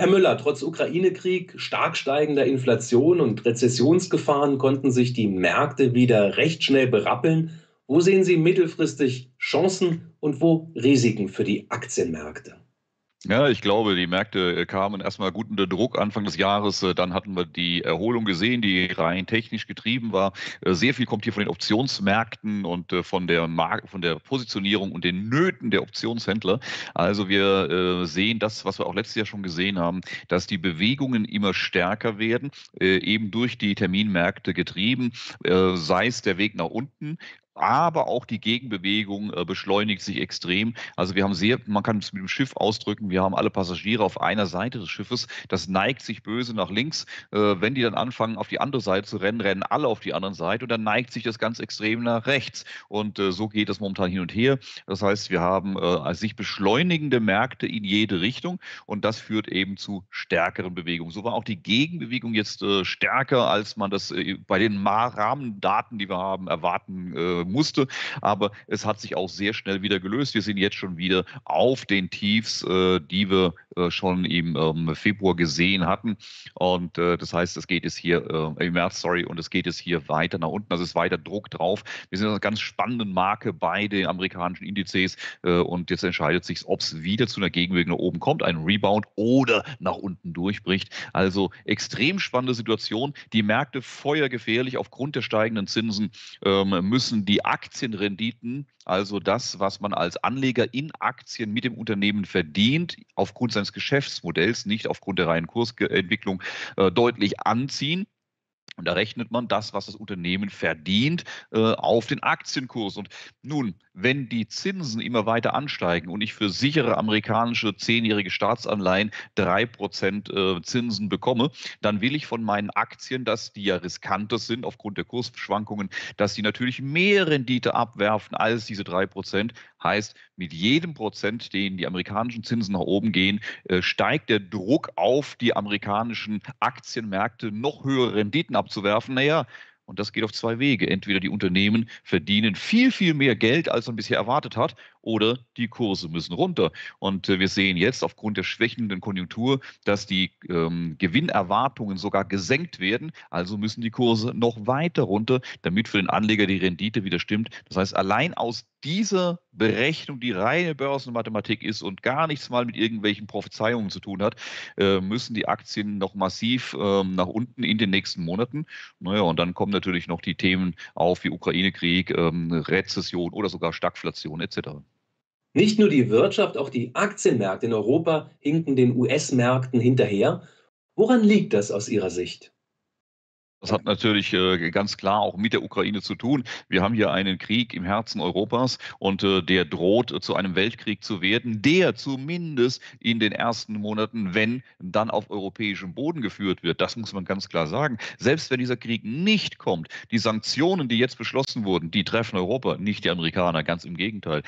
Herr Müller, trotz Ukraine-Krieg, stark steigender Inflation und Rezessionsgefahren konnten sich die Märkte wieder recht schnell berappeln. Wo sehen Sie mittelfristig Chancen und wo Risiken für die Aktienmärkte? Ja, ich glaube, die Märkte äh, kamen erstmal gut unter Druck Anfang des Jahres. Äh, dann hatten wir die Erholung gesehen, die rein technisch getrieben war. Äh, sehr viel kommt hier von den Optionsmärkten und von der, Mark von der Positionierung und den Nöten der Optionshändler. Also wir sehen das, was wir auch letztes Jahr schon gesehen haben, dass die Bewegungen immer stärker werden, eben durch die Terminmärkte getrieben, sei es der Weg nach unten, aber auch die Gegenbewegung äh, beschleunigt sich extrem. Also wir haben sehr, man kann es mit dem Schiff ausdrücken, wir haben alle Passagiere auf einer Seite des Schiffes, das neigt sich böse nach links. Äh, wenn die dann anfangen, auf die andere Seite zu rennen, rennen alle auf die andere Seite und dann neigt sich das ganz extrem nach rechts. Und äh, so geht das momentan hin und her. Das heißt, wir haben äh, sich beschleunigende Märkte in jede Richtung und das führt eben zu stärkeren Bewegungen. So war auch die Gegenbewegung jetzt äh, stärker, als man das äh, bei den Rahmendaten, die wir haben, erwarten äh, musste. Aber es hat sich auch sehr schnell wieder gelöst. Wir sind jetzt schon wieder auf den Tiefs, äh, die wir äh, schon im ähm, Februar gesehen hatten. Und äh, das heißt, es geht es hier im März, sorry, und es geht es hier weiter nach unten. Also es ist weiter Druck drauf. Wir sind in einer ganz spannenden Marke bei den amerikanischen Indizes und jetzt entscheidet sich, ob es wieder zu einer Gegenwirkung nach oben kommt, ein Rebound oder nach unten durchbricht. Also extrem spannende Situation. Die Märkte feuergefährlich aufgrund der steigenden Zinsen ähm, müssen die Aktienrenditen, also das, was man als Anleger in Aktien mit dem Unternehmen verdient, aufgrund seines Geschäftsmodells, nicht aufgrund der reinen Kursentwicklung, äh, deutlich anziehen. Und da rechnet man das, was das Unternehmen verdient, äh, auf den Aktienkurs. Und nun, wenn die Zinsen immer weiter ansteigen und ich für sichere amerikanische zehnjährige Staatsanleihen drei Prozent äh, Zinsen bekomme, dann will ich von meinen Aktien, dass die ja riskanter sind aufgrund der Kursschwankungen, dass sie natürlich mehr Rendite abwerfen als diese drei Prozent. Heißt, mit jedem Prozent, den die amerikanischen Zinsen nach oben gehen, äh, steigt der Druck auf die amerikanischen Aktienmärkte, noch höhere Renditen abzuwerfen. Naja, und das geht auf zwei Wege. Entweder die Unternehmen verdienen viel, viel mehr Geld, als man bisher erwartet hat, oder die Kurse müssen runter. Und äh, wir sehen jetzt aufgrund der schwächenden Konjunktur, dass die ähm, Gewinnerwartungen sogar gesenkt werden. Also müssen die Kurse noch weiter runter, damit für den Anleger die Rendite wieder stimmt. Das heißt, allein aus dieser Berechnung, die reine Börsenmathematik ist und gar nichts mal mit irgendwelchen Prophezeiungen zu tun hat, äh, müssen die Aktien noch massiv äh, nach unten in den nächsten Monaten. Naja, und dann kommen natürlich noch die Themen auf wie Ukraine-Krieg, ähm, Rezession oder sogar Stagflation etc. Nicht nur die Wirtschaft, auch die Aktienmärkte in Europa hinken den US-Märkten hinterher. Woran liegt das aus Ihrer Sicht? Das hat natürlich äh, ganz klar auch mit der Ukraine zu tun. Wir haben hier einen Krieg im Herzen Europas und äh, der droht äh, zu einem Weltkrieg zu werden, der zumindest in den ersten Monaten, wenn dann auf europäischem Boden geführt wird, das muss man ganz klar sagen. Selbst wenn dieser Krieg nicht kommt, die Sanktionen, die jetzt beschlossen wurden, die treffen Europa, nicht die Amerikaner, ganz im Gegenteil.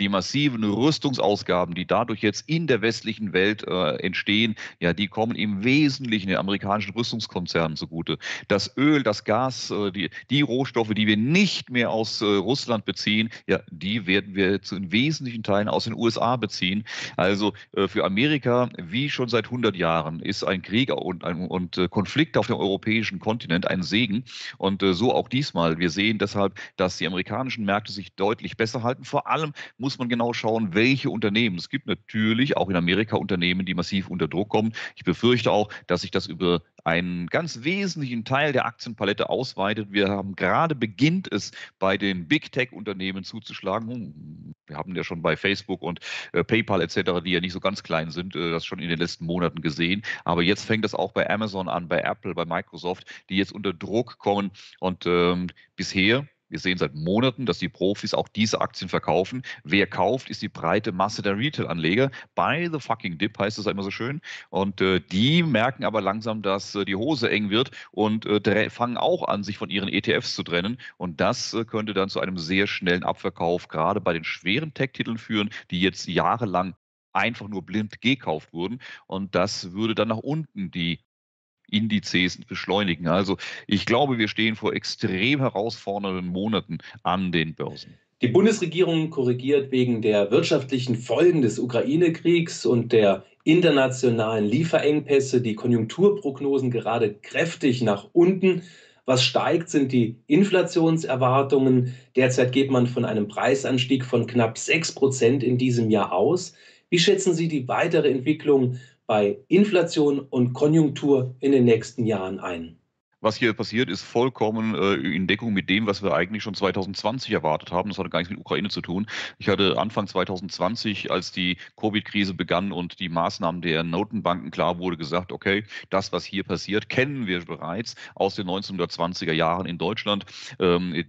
die massiven Rüstungsausgaben, die dadurch jetzt in der westlichen Welt entstehen, ja, die kommen im Wesentlichen den amerikanischen Rüstungskonzernen zugute. Das das Öl, das Gas, äh, die, die Rohstoffe, die wir nicht mehr aus äh, Russland beziehen, ja, die werden wir zu wesentlichen Teilen aus den USA beziehen. Also äh, für Amerika, wie schon seit 100 Jahren, ist ein Krieg und, und Konflikt auf dem europäischen Kontinent ein Segen. Und so auch diesmal. Wir sehen deshalb, dass die amerikanischen Märkte sich deutlich besser halten. Vor allem muss man genau schauen, welche Unternehmen. Es gibt natürlich auch in Amerika Unternehmen, die massiv unter Druck kommen. Ich befürchte auch, dass sich das über einen ganz wesentlichen Teil der Aktienpalette ausweitet. Wir haben gerade beginnt es bei den Big Tech-Unternehmen zuzuschlagen. Hm, wir haben ja schon bei Facebook und äh, PayPal etc., die ja nicht so ganz klein sind, äh, das schon in den letzten Monaten gesehen. Aber jetzt fängt das auch bei Amazon an, bei Apple, bei Microsoft, die jetzt unter Druck kommen. Und ähm, bisher wir sehen seit Monaten, dass die Profis auch diese Aktien verkaufen. Wer kauft, ist die breite Masse der Retail-Anleger. By the fucking dip heißt es immer so schön. Und äh, die merken aber langsam, dass äh, die Hose eng wird und äh, fangen auch an, sich von ihren ETFs zu trennen. Und das äh, könnte dann zu einem sehr schnellen Abverkauf, gerade bei den schweren Tech-Titeln führen, die jetzt jahrelang einfach nur blind gekauft wurden. Und das würde dann nach unten die Indizes beschleunigen. Also ich glaube, wir stehen vor extrem herausfordernden Monaten an den Börsen. Die Bundesregierung korrigiert wegen der wirtschaftlichen Folgen des Ukraine-Kriegs und der internationalen Lieferengpässe die Konjunkturprognosen gerade kräftig nach unten. Was steigt, sind die Inflationserwartungen. Derzeit geht man von einem Preisanstieg von knapp 6 Prozent in diesem Jahr aus. Wie schätzen Sie die weitere Entwicklung bei Inflation und Konjunktur in den nächsten Jahren ein? was hier passiert, ist vollkommen äh, in Deckung mit dem, was wir eigentlich schon 2020 erwartet haben. Das hatte gar nichts mit Ukraine zu tun. Ich hatte Anfang 2020, als die Covid-Krise begann und die Maßnahmen der Notenbanken klar wurde, gesagt, okay, das, was hier passiert, kennen wir bereits aus den 1920er Jahren in Deutschland. Ähm,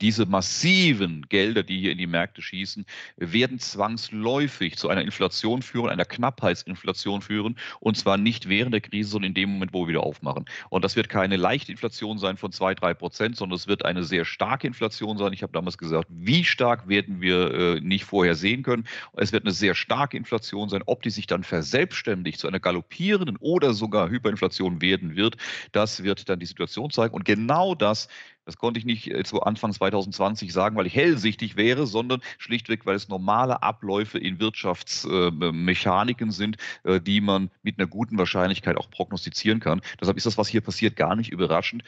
diese massiven Gelder, die hier in die Märkte schießen, werden zwangsläufig zu einer Inflation führen, einer Knappheitsinflation führen. Und zwar nicht während der Krise, sondern in dem Moment, wo wir wieder aufmachen. Und das wird keine leichte Inflation sein von 2, 3 Prozent, sondern es wird eine sehr starke Inflation sein. Ich habe damals gesagt, wie stark werden wir äh, nicht vorher sehen können. Es wird eine sehr starke Inflation sein. Ob die sich dann verselbstständigt zu einer galoppierenden oder sogar Hyperinflation werden wird, das wird dann die Situation zeigen. Und genau das das konnte ich nicht äh, zu Anfang 2020 sagen, weil ich hellsichtig wäre, sondern schlichtweg, weil es normale Abläufe in Wirtschaftsmechaniken sind, äh, die man mit einer guten Wahrscheinlichkeit auch prognostizieren kann. Deshalb ist das, was hier passiert, gar nicht überraschend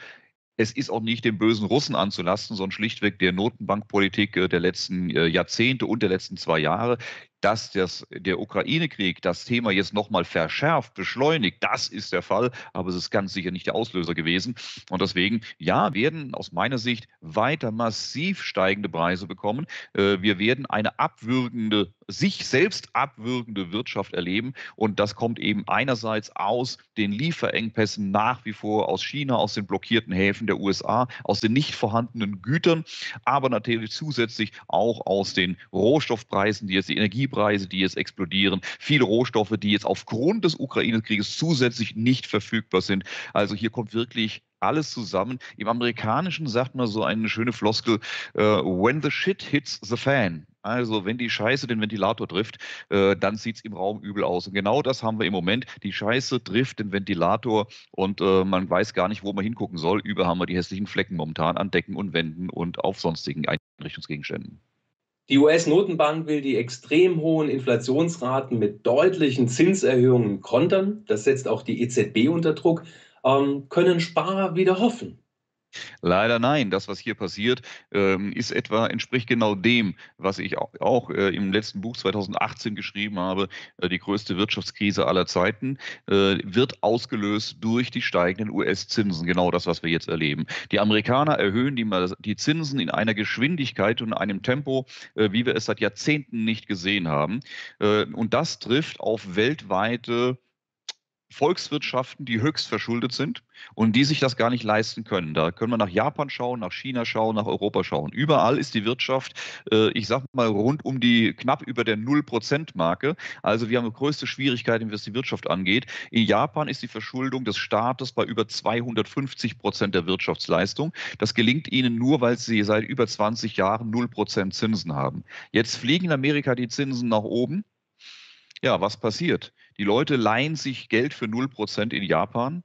es ist auch nicht den bösen Russen anzulasten, sondern schlichtweg der Notenbankpolitik äh, der letzten Jahrzehnte und der letzten zwei Jahre dass das, der Ukraine-Krieg das Thema jetzt nochmal verschärft, beschleunigt, das ist der Fall, aber es ist ganz sicher nicht der Auslöser gewesen. Und deswegen, ja, werden aus meiner Sicht weiter massiv steigende Preise bekommen. Äh, wir werden eine abwürgende, sich selbst abwürgende Wirtschaft erleben. Und das kommt eben einerseits aus den Lieferengpässen nach wie vor aus China, aus den blockierten Häfen der USA, aus den nicht vorhandenen Gütern, aber natürlich zusätzlich auch aus den Rohstoffpreisen, die jetzt die Energiepreise Energiepreise, die jetzt explodieren, viele Rohstoffe, die jetzt aufgrund des Ukraine-Krieges zusätzlich nicht verfügbar sind. Also hier kommt wirklich alles zusammen. Im Amerikanischen sagt man so eine schöne Floskel, uh, when the shit hits the fan. Also wenn die Scheiße den Ventilator trifft, äh, dann sieht es im Raum übel aus. Und genau das haben wir im Moment. Die Scheiße trifft den Ventilator und äh, man weiß gar nicht, wo man hingucken soll. Über haben wir die hässlichen Flecken momentan an Decken und Wänden und auf sonstigen Einrichtungsgegenständen. Die US-Notenbank will die extrem hohen Inflationsraten mit deutlichen Zinserhöhungen kontern. Das setzt auch die EZB unter Druck. Ähm, können Sparer wieder hoffen? Leider nein. Das, was hier passiert, ähm, ist etwa, entspricht genau dem, was ich auch äh, im letzten Buch 2018 geschrieben habe. Äh, die größte Wirtschaftskrise aller Zeiten äh, wird ausgelöst durch die steigenden US-Zinsen. Genau das, was wir jetzt erleben. Die Amerikaner erhöhen die, Zinsen in einer Geschwindigkeit und einem Tempo, wie wir es seit Jahrzehnten nicht gesehen haben. Und das trifft auf weltweite Volkswirtschaften, die höchst verschuldet sind und die sich das gar nicht leisten können. Da können wir nach Japan schauen, nach China schauen, nach Europa schauen. Überall ist die Wirtschaft, äh, ich sag mal, rund um die knapp über der Null-Prozent-Marke. Also wir haben größte Schwierigkeiten, was die Wirtschaft angeht. In Japan ist die Verschuldung des Staates bei über 250 Prozent der Wirtschaftsleistung. Das gelingt ihnen nur, weil sie seit über 20 Jahren null Prozent Zinsen haben. Jetzt fliegen in Amerika die Zinsen nach oben. Ja, was passiert? Die Leute leihen sich Geld für 0% in Japan,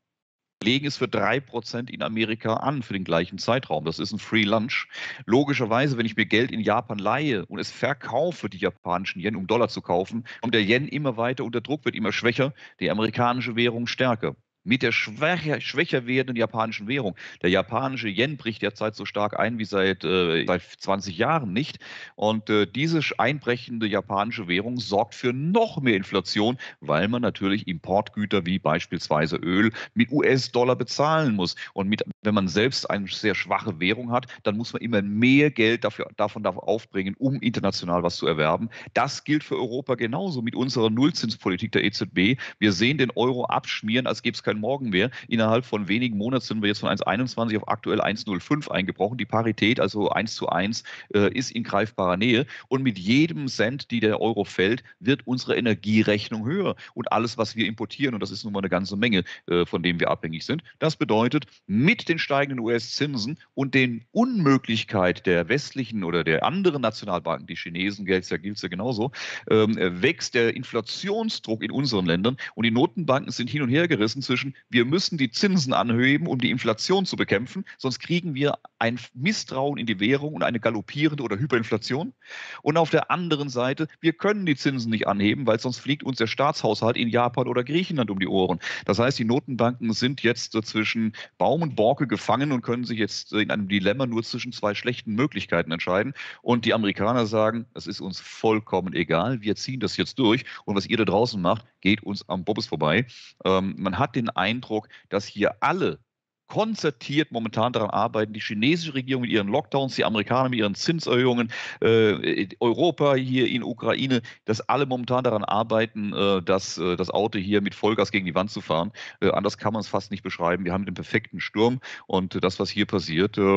legen es für 3% in Amerika an für den gleichen Zeitraum. Das ist ein Free Lunch. Logischerweise, wenn ich mir Geld in Japan leihe und es verkaufe, die japanischen Yen, um Dollar zu kaufen, kommt der Yen immer weiter unter Druck, wird immer schwächer, die amerikanische Währung stärker mit der schwächer, schwächer werdenden japanischen Währung. Der japanische Yen bricht derzeit so stark ein wie seit, äh, seit 20 Jahren nicht. Und äh, diese einbrechende japanische Währung sorgt für noch mehr Inflation, weil man natürlich Importgüter wie beispielsweise Öl mit US-Dollar bezahlen muss. Und mit, wenn man selbst eine sehr schwache Währung hat, dann muss man immer mehr Geld dafür, davon aufbringen, um international was zu erwerben. Das gilt für Europa genauso mit unserer Nullzinspolitik der EZB. Wir sehen den Euro abschmieren, als gäbe es keinen morgen mehr. Innerhalb von wenigen Monaten sind wir jetzt von 1,21 auf aktuell 1,05 eingebrochen. Die Parität, also 1 zu 1, äh, ist in greifbarer Nähe. Und mit jedem Cent, die der Euro fällt, wird unsere Energierechnung höher. Und alles, was wir importieren, und das ist nun mal eine ganze Menge, äh, von dem wir abhängig sind, das bedeutet, mit den steigenden US-Zinsen und den Unmöglichkeit der westlichen oder der anderen Nationalbanken, die Chinesen gilt es ja, ja genauso, ähm, wächst der Inflationsdruck in unseren Ländern. Und die Notenbanken sind hin und her gerissen zwischen zwischen, wir müssen die Zinsen anheben, um die Inflation zu bekämpfen, sonst kriegen wir ein Misstrauen in die Währung und eine galoppierende oder Hyperinflation. Und auf der anderen Seite, wir können die Zinsen nicht anheben, weil sonst fliegt uns der Staatshaushalt in Japan oder Griechenland um die Ohren. Das heißt, die Notenbanken sind jetzt zwischen Baum und Borke gefangen und können sich jetzt in einem Dilemma nur zwischen zwei schlechten Möglichkeiten entscheiden. Und die Amerikaner sagen, das ist uns vollkommen egal, wir ziehen das jetzt durch und was ihr da draußen macht, geht uns am Bobbes vorbei. Ähm, man hat den Eindruck, dass hier alle konzertiert momentan daran arbeiten, die chinesische Regierung mit ihren Lockdowns, die Amerikaner mit ihren Zinserhöhungen, äh, Europa hier in Ukraine, dass alle momentan daran arbeiten, äh, dass äh, das Auto hier mit Vollgas gegen die Wand zu fahren. Äh, anders kann man es fast nicht beschreiben. Wir haben den perfekten Sturm und äh, das, was hier passiert, na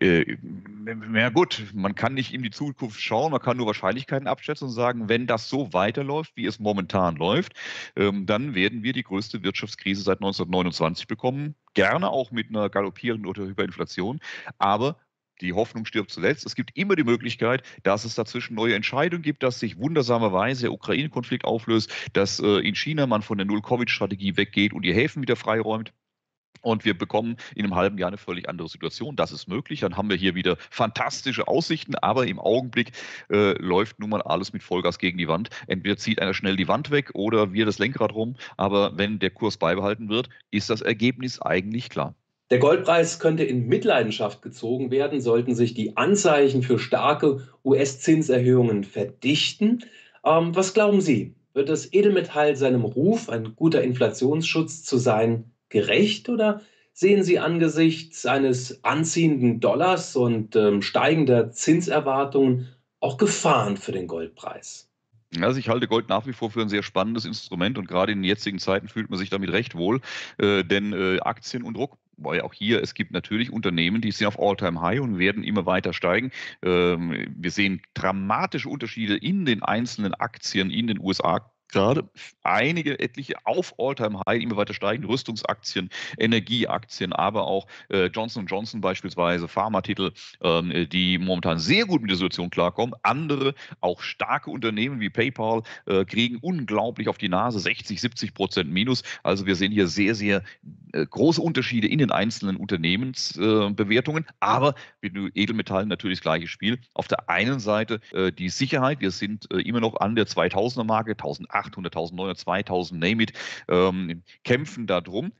ähm, äh, gut, man kann nicht in die Zukunft schauen, man kann nur Wahrscheinlichkeiten abschätzen und sagen, wenn das so weiterläuft, wie es momentan läuft, ähm, dann werden wir die größte Wirtschaftskrise seit 1929 bekommen gerne auch mit einer galoppierenden oder Hyperinflation, aber die Hoffnung stirbt zuletzt. Es gibt immer die Möglichkeit, dass es dazwischen neue Entscheidungen gibt, dass sich wundersamerweise der Ukraine-Konflikt auflöst, dass äh, in China man von der Null-Covid-Strategie weggeht und die Häfen wieder freiräumt. Und wir bekommen in einem halben Jahr eine völlig andere Situation. Das ist möglich. Dann haben wir hier wieder fantastische Aussichten. Aber im Augenblick äh, läuft nun mal alles mit Vollgas gegen die Wand. Entweder zieht einer schnell die Wand weg oder wir das Lenkrad rum. Aber wenn der Kurs beibehalten wird, ist das Ergebnis eigentlich klar. Der Goldpreis könnte in Mitleidenschaft gezogen werden, sollten sich die Anzeichen für starke US-Zinserhöhungen verdichten. Ähm, was glauben Sie? Wird das Edelmetall seinem Ruf, ein guter Inflationsschutz zu sein, gerecht oder sehen Sie angesichts eines anziehenden Dollars und ähm, steigender Zinserwartungen auch Gefahren für den Goldpreis? Also ich halte Gold nach wie vor für ein sehr spannendes Instrument und gerade in jetzigen Zeiten fühlt man sich damit recht wohl, äh, denn äh, Aktien und Druck weil auch hier, es gibt natürlich Unternehmen, die sind auf All-Time-High und werden immer weiter steigen. Ähm, wir sehen dramatische Unterschiede in den einzelnen Aktien in den USA gerade einige, etliche auf All-Time-High immer weiter steigende Rüstungsaktien, Energieaktien, aber auch äh, Johnson Johnson beispielsweise, Pharmatitel, ähm, die momentan sehr gut mit der Situation klarkommen. Andere, auch starke Unternehmen wie PayPal, äh, kriegen unglaublich auf die Nase 60, 70 Prozent Minus. Also wir sehen hier sehr, sehr äh, große Unterschiede in den einzelnen Unternehmensbewertungen, äh, aber mit Edelmetallen natürlich das gleiche Spiel. Auf der einen Seite äh, die Sicherheit, wir sind immer noch an der 2000er Marke, 1800, 1900, 2000, name it, ähm, kämpfen darum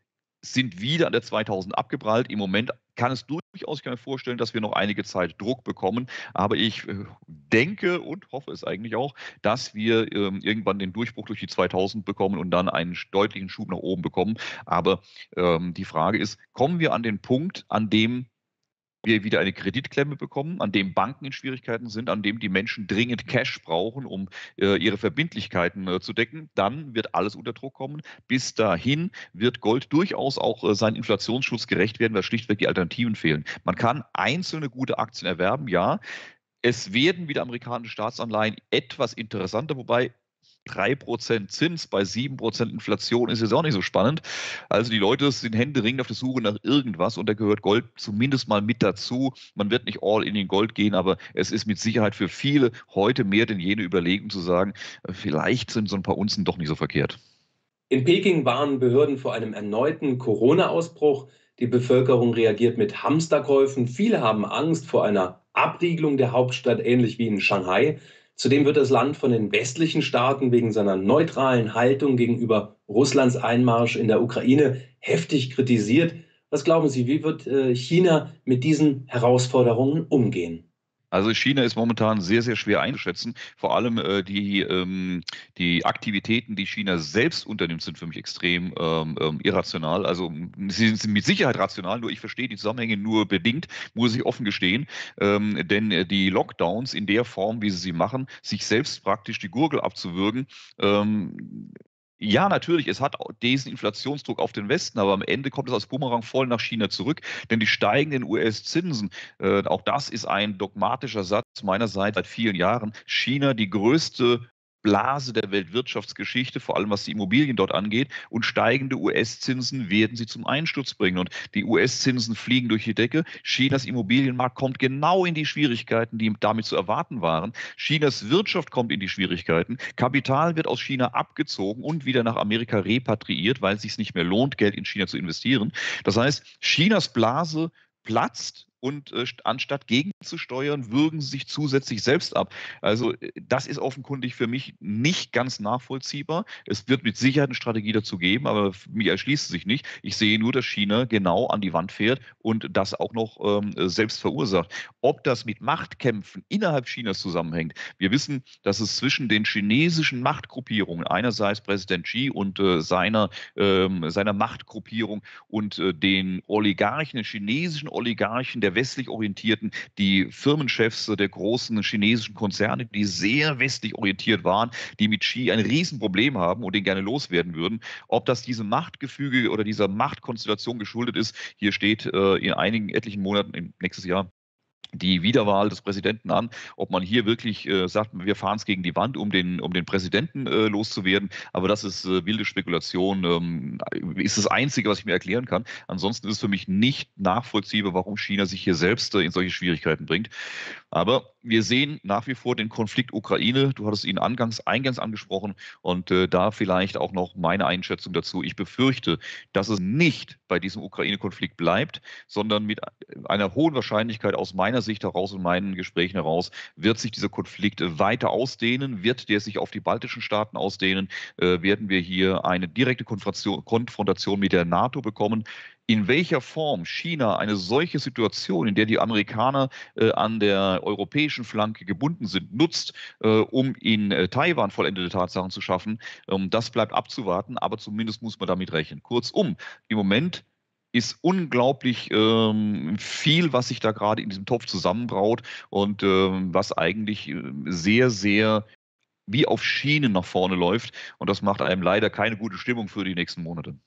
sind wieder an der 2000 abgeprallt. Im Moment kann es durchaus, ich kann mir vorstellen, dass wir noch einige Zeit Druck bekommen. Aber ich äh, denke und hoffe es eigentlich auch, dass wir ähm, irgendwann den Durchbruch durch die 2000 bekommen und dann einen deutlichen Schub nach oben bekommen. Aber ähm, die Frage ist, kommen wir an den Punkt, an dem wir wieder eine Kreditklemme bekommen, an dem Banken in Schwierigkeiten sind, an dem die Menschen dringend Cash brauchen, um äh, ihre Verbindlichkeiten äh, zu decken, dann wird alles unter Druck kommen. Bis dahin wird Gold durchaus auch äh, seinen Inflationsschutz gerecht werden, weil schlichtweg die Alternativen fehlen. Man kann einzelne gute Aktien erwerben, ja. Es werden wieder amerikanische Staatsanleihen etwas interessanter, wobei 3% Zins bei 7% Inflation ist jetzt auch nicht so spannend. Also die Leute sind händeringend auf der Suche nach irgendwas und da gehört Gold zumindest mal mit dazu. Man wird nicht all in den Gold gehen, aber es ist mit Sicherheit für viele heute mehr denn jene überlegen zu sagen, vielleicht sind so ein paar Unzen doch nicht so verkehrt. In Peking warnen Behörden vor einem erneuten Corona-Ausbruch. Die Bevölkerung reagiert mit Hamsterkäufen. Viele haben Angst vor einer Abriegelung der Hauptstadt, ähnlich wie in Shanghai. Zudem wird das Land von den westlichen Staaten wegen seiner neutralen Haltung gegenüber Russlands Einmarsch in der Ukraine heftig kritisiert. Was glauben Sie, wie wird äh, China mit diesen Herausforderungen umgehen? Also China ist momentan sehr, sehr schwer einzuschätzen. Vor allem äh, die, ähm, die Aktivitäten, die China selbst unternimmt, sind für mich extrem ähm, ähm irrational. Also sie sind mit Sicherheit rational, nur ich verstehe die Zusammenhänge nur bedingt, muss ich offen gestehen. Ähm, denn äh, die Lockdowns in der Form, wie sie sie machen, sich selbst praktisch die Gurgel abzuwürgen, ähm, ja, natürlich, es hat diesen Inflationsdruck auf den Westen, aber am Ende kommt es als Bumerang voll nach China zurück, denn die steigenden US-Zinsen, äh, auch das ist ein dogmatischer Satz meinerseits seit vielen Jahren, China die größte Blase der Weltwirtschaftsgeschichte, vor allem was die Immobilien dort angeht. Und steigende US-Zinsen werden sie zum Einsturz bringen. Und die US-Zinsen fliegen durch die Decke. Chinas Immobilienmarkt kommt genau in die Schwierigkeiten, die damit zu erwarten waren. Chinas Wirtschaft kommt in die Schwierigkeiten. Kapital wird aus China abgezogen und wieder nach Amerika repatriiert, weil es sich nicht mehr lohnt, Geld in China zu investieren. Das heißt, Chinas Blase platzt und äh, anstatt gegenzusteuern, würgen sie sich zusätzlich selbst ab. Also äh, das ist offenkundig für mich nicht ganz nachvollziehbar. Es wird mit Sicherheit eine Strategie dazu geben, aber mir erschließt sich nicht. Ich sehe nur, dass China genau an die Wand fährt und das auch noch ähm, selbst verursacht. Ob das mit Machtkämpfen innerhalb Chinas zusammenhängt, wir wissen, dass es zwischen den chinesischen Machtgruppierungen, einerseits Präsident Xi und äh, seiner, äh, seiner Machtgruppierung und äh, den Oligarchen, den chinesischen Oligarchen, der der westlich orientierten, die Firmenchefs der großen chinesischen Konzerne, die sehr westlich orientiert waren, die mit Xi ein Riesenproblem haben und den gerne loswerden würden. Ob das diesem Machtgefüge oder dieser Machtkonstellation geschuldet ist, hier steht äh, in einigen etlichen Monaten, nächstes Jahr, die Wiederwahl des Präsidenten an, ob man hier wirklich äh, sagt, wir fahren es gegen die Wand, um den, um den Präsidenten äh, loszuwerden. Aber das ist äh, wilde Spekulation, ähm, ist das Einzige, was ich mir erklären kann. Ansonsten ist es für mich nicht nachvollziehbar, warum China sich hier selbst äh, in solche Schwierigkeiten bringt. Aber wir sehen nach wie vor den Konflikt Ukraine. Du hattest ihn angangs, eingangs angesprochen und äh, da vielleicht auch noch meine Einschätzung dazu. Ich befürchte, dass es nicht bei diesem Ukraine-Konflikt bleibt, sondern mit einer hohen Wahrscheinlichkeit aus meiner Sicht heraus und meinen Gesprächen heraus wird sich dieser Konflikt weiter ausdehnen, wird der sich auf die baltischen Staaten ausdehnen, äh, werden wir hier eine direkte Konfrontation, Konfrontation mit der NATO bekommen in welcher Form China eine solche Situation, in der die Amerikaner äh, an der europäischen Flanke gebunden sind, nutzt, äh, um in äh, Taiwan vollendete Tatsachen zu schaffen, ähm, das bleibt abzuwarten, aber zumindest muss man damit rechnen. Kurzum, im Moment ist unglaublich ähm, viel, was sich da gerade in diesem Topf zusammenbraut und ähm, was eigentlich äh, sehr, sehr wie auf Schienen nach vorne läuft. Und das macht einem leider keine gute Stimmung für die nächsten Monate.